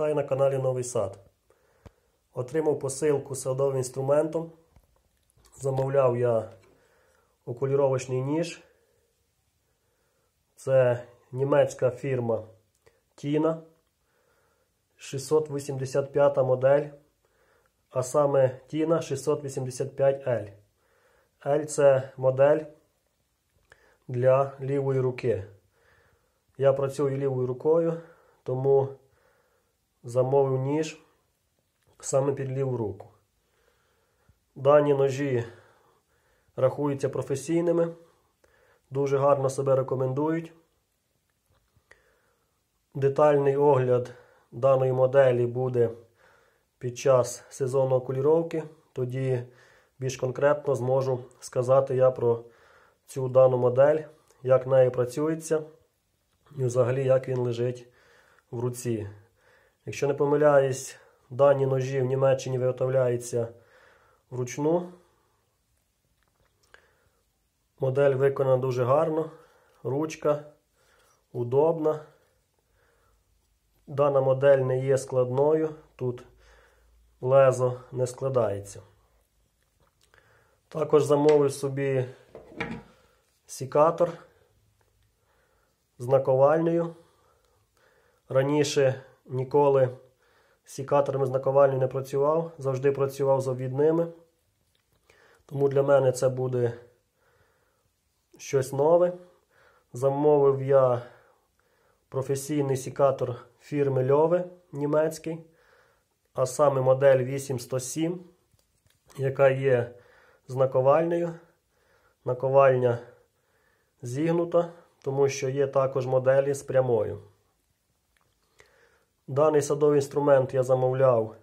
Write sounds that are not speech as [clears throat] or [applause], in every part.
Вітаю на каналі Новий Сад. Отримав посилку з садовим інструментом. Замовляв я окуліровочний ніж. Це німецька фірма Тіна 685 модель. А саме Тіна 685L. L це модель для лівої руки. Я працюю лівою рукою, тому замовив ніж саме під ліву руку. Дані ножі рахуються професійними, дуже гарно себе рекомендують. Детальний огляд даної моделі буде під час сезону окуліровки. Тоді більш конкретно зможу сказати я про цю дану модель, як нею працюється і взагалі як він лежить в руці. Якщо не помиляюсь, дані ножі в Німеччині виготовляються вручну. Модель виконана дуже гарно. Ручка удобна. Дана модель не є складною, тут лезо не складається. Також замовив собі сікатор з наковальнею. Раніше ніколи сікаторами знаковальні не працював, завжди працював з обвідними. Тому для мене це буде щось нове. Замовив я професійний сікатор фірми Льове німецький, а саме модель 807, яка є з знаковальною. Наковальня зігнута, тому що є також моделі з прямою. Даний садовий інструмент я замовляв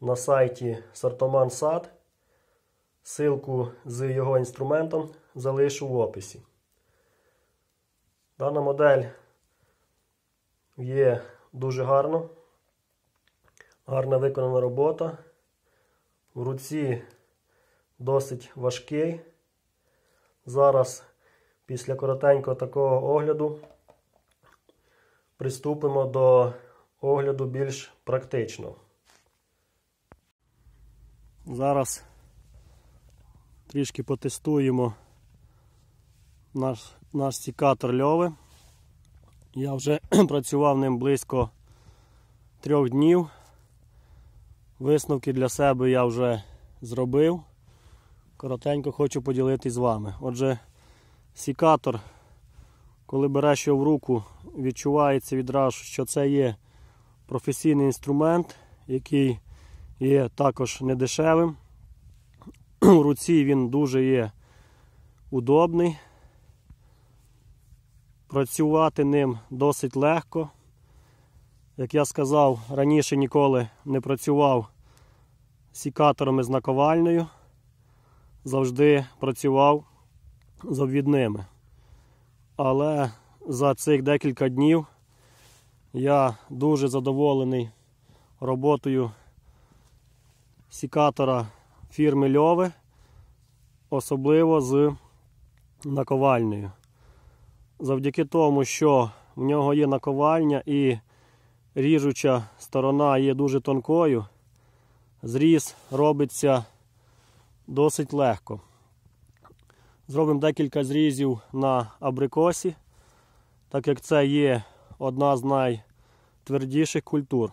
на сайті Сортоман Сад. Силку з його інструментом залишу в описі. Дана модель є дуже гарно. Гарна виконана робота. В руці досить важкий. Зараз після коротенького такого огляду приступимо до огляду більш практично. Зараз трішки потестуємо наш наш сікатор льови. Я вже [clears throat] працював ним близько трьох днів. Висновки для себе я вже зробив. Коротенько хочу поділитись з вами. Отже, сікатор, коли береш його в руку, відчувається відразу, що це є професійний інструмент, який є також недешевим. У руці він дуже є удобний. Працювати ним досить легко. Як я сказав, раніше ніколи не працював сікаторами з наковальною, завжди працював з обвідними. Але за цих декілька днів я дуже задоволений роботою сікатора фірми Льове, особливо з наковальнею. Завдяки тому, що в нього є наковальня і ріжуча сторона є дуже тонкою, зріз робиться досить легко. Зробимо декілька зрізів на абрикосі, так як це є одна з най твердіших культур.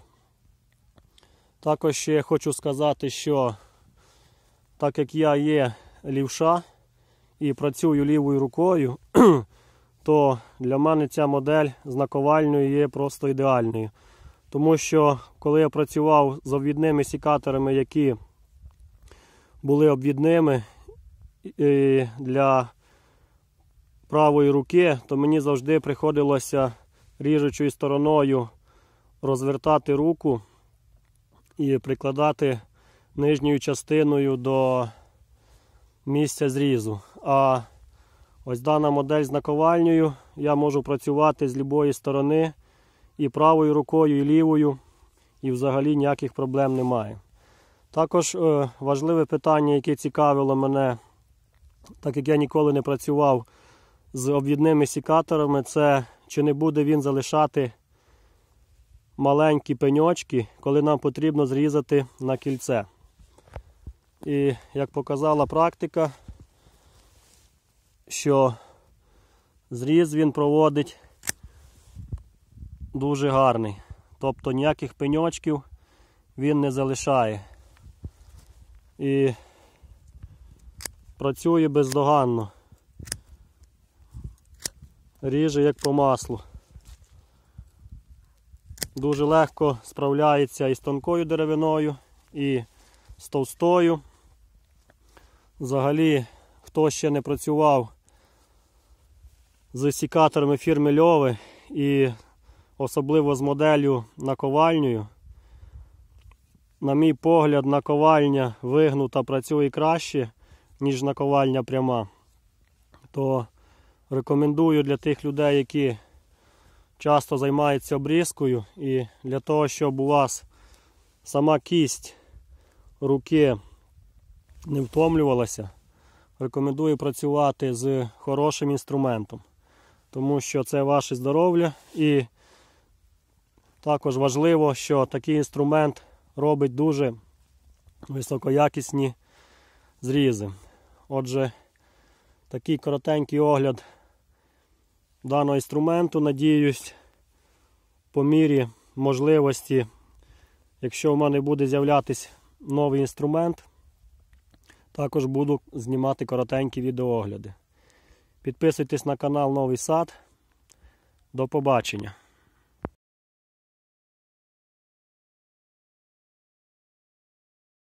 Також ще хочу сказати, що так як я є лівша і працюю лівою рукою, [clears throat] то для мене ця модель знаковальною є просто ідеальною. Тому що коли я працював з обвідними сікаторами, які були обвідними для правої руки, то мені завжди приходилося ріжучою стороною розвертати руку і прикладати нижньою частиною до місця зрізу. А ось дана модель з наковальнею я можу працювати з любої сторони і правою рукою, і лівою, і взагалі ніяких проблем немає. Також е, важливе питання, яке цікавило мене, так як я ніколи не працював з обвідними сікаторами, це чи не буде він залишати маленькі пеньочки, коли нам потрібно зрізати на кільце. І як показала практика, що зріз він проводить дуже гарний. Тобто ніяких пеньочків він не залишає. І працює бездоганно. Ріже як по маслу дуже легко справляється із тонкою деревиною, і з товстою. Взагалі, хто ще не працював з сікаторами фірми Льови і особливо з моделлю наковальнею, на мій погляд, наковальня вигнута працює краще, ніж наковальня пряма, то рекомендую для тих людей, які часто займається обрізкою і для того, щоб у вас сама кість руки не втомлювалася, рекомендую працювати з хорошим інструментом, тому що це ваше здоров'я і також важливо, що такий інструмент робить дуже високоякісні зрізи. Отже, такий коротенький огляд даного інструменту. Надіюсь, по мірі можливості, якщо в мене буде з'являтися новий інструмент, також буду знімати коротенькі відеоогляди. Підписуйтесь на канал Новий Сад. До побачення!